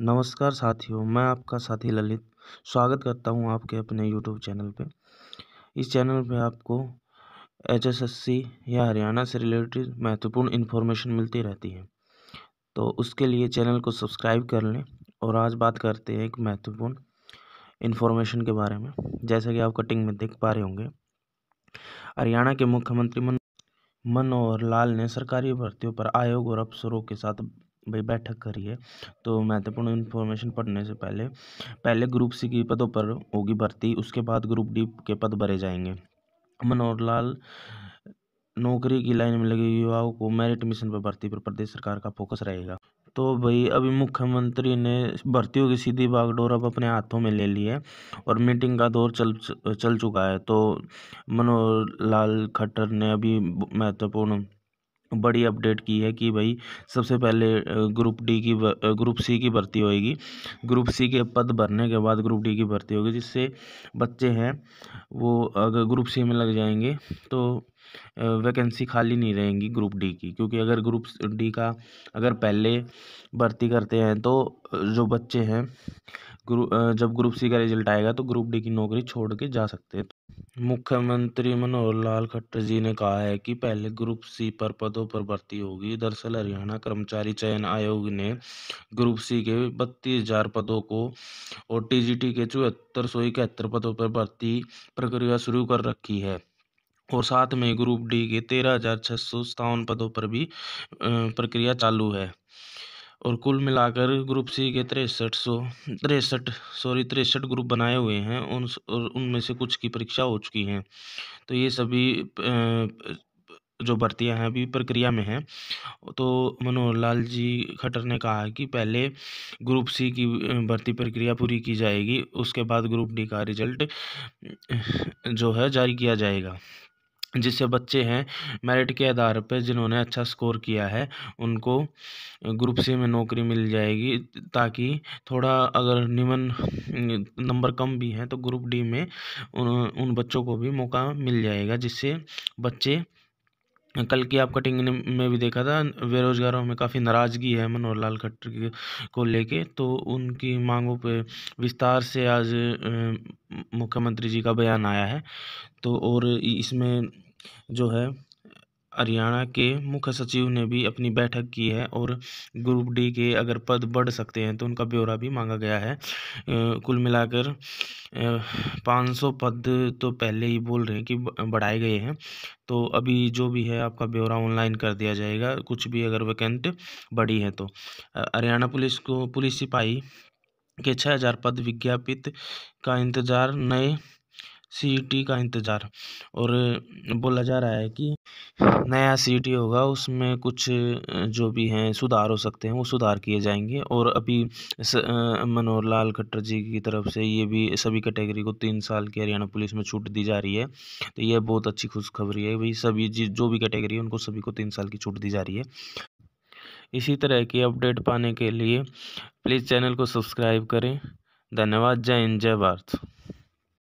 नमस्कार साथियों मैं आपका साथी ललित स्वागत करता हूं आपके अपने यूट्यूब चैनल पे इस चैनल पे आपको एचएसएससी या हरियाणा से रिलेटेड महत्वपूर्ण इन्फॉर्मेशन मिलती रहती है तो उसके लिए चैनल को सब्सक्राइब कर लें और आज बात करते हैं एक महत्वपूर्ण इन्फॉर्मेशन के बारे में जैसा कि आप कटिंग में देख पा रहे होंगे हरियाणा के मुख्यमंत्री मनोहर लाल ने सरकारी भर्तियों पर आयोग और अफसरों के साथ भाई बैठक करिए तो महत्वपूर्ण इन्फॉर्मेशन पढ़ने से पहले पहले ग्रुप सी की पदों पर होगी भर्ती उसके बाद ग्रुप डी के पद भरे जाएंगे मनोहर लाल नौकरी की लाइन में लगे युवाओं को मेरिट मिशन पर भर्ती पर प्रदेश सरकार का फोकस रहेगा तो भाई अभी मुख्यमंत्री ने भर्तियों की सीधी बागडोर अब अपने हाथों में ले ली है और मीटिंग का दौर चल चल चुका है तो मनोहर लाल खट्टर ने अभी महत्वपूर्ण बड़ी अपडेट की है कि भाई सबसे पहले ग्रुप डी की ग्रुप सी की भर्ती होएगी ग्रुप सी के पद भरने के बाद ग्रुप डी की भर्ती होगी जिससे बच्चे हैं वो अगर ग्रुप सी में लग जाएंगे तो वैकेंसी खाली नहीं रहेंगी ग्रुप डी की क्योंकि अगर ग्रुप डी का अगर पहले भर्ती करते हैं तो जो बच्चे हैं ग्रु जब ग्रुप सी का रिजल्ट आएगा तो ग्रुप डी की नौकरी छोड़ के जा सकते हैं मुख्यमंत्री मनोहर लाल खट्टर जी ने कहा है कि पहले ग्रुप सी पर पदों पर भर्ती होगी दरअसल हरियाणा कर्मचारी चयन आयोग ने ग्रुप सी के बत्तीस हजार पदों को और टीजीटी के चौहत्तर सौ इकहत्तर पदों पर भर्ती प्रक्रिया शुरू कर रखी है और साथ में ग्रुप डी के तेरह हज़ार छः सौ सत्तावन पदों पर भी प्रक्रिया चालू है और कुल मिलाकर ग्रुप सी के तिरसठ सौ तिरसठ सॉरी तिरसठ ग्रुप बनाए हुए हैं उन और उनमें से कुछ की परीक्षा हो चुकी हैं तो ये सभी जो भर्तियां हैं अभी प्रक्रिया में हैं तो मनोहर लाल जी खट्टर ने कहा है कि पहले ग्रुप सी की भर्ती प्रक्रिया पूरी की जाएगी उसके बाद ग्रुप डी का रिजल्ट जो है जारी किया जाएगा जिससे बच्चे हैं मेरिट के आधार पर जिन्होंने अच्छा स्कोर किया है उनको ग्रुप सी में नौकरी मिल जाएगी ताकि थोड़ा अगर निम्न नंबर कम भी हैं तो ग्रुप डी में उन उन बच्चों को भी मौका मिल जाएगा जिससे बच्चे कल की आप कटिंग में भी देखा था बेरोजगारों में काफ़ी नाराज़गी है मनोहर लाल खट्टर को लेके तो उनकी मांगों पे विस्तार से आज मुख्यमंत्री जी का बयान आया है तो और इसमें जो है हरियाणा के मुख्य सचिव ने भी अपनी बैठक की है और ग्रुप डी के अगर पद बढ़ सकते हैं तो उनका ब्यौरा भी मांगा गया है कुल मिलाकर पाँच सौ पद तो पहले ही बोल रहे हैं कि बढ़ाए गए हैं तो अभी जो भी है आपका ब्यौरा ऑनलाइन कर दिया जाएगा कुछ भी अगर वैकेंट बढ़ी है तो हरियाणा पुलिस को पुलिस सिपाही के छः हज़ार पद विज्ञापित का इंतजार नए सी ई टी का इंतज़ार और बोला जा रहा है कि नया सी टी e होगा उसमें कुछ जो भी हैं सुधार हो सकते हैं वो सुधार किए जाएंगे और अभी मनोहर लाल खट्टर जी की तरफ से ये भी सभी कैटेगरी को तीन साल की हरियाणा पुलिस में छूट दी जा रही है तो यह बहुत अच्छी खुशखबरी है भाई सभी जी जो भी कैटेगरी है उनको सभी को तीन साल की छूट दी जा रही है इसी तरह की अपडेट पाने के लिए प्लीज़ चैनल को सब्सक्राइब करें धन्यवाद जय हिंद जय भारत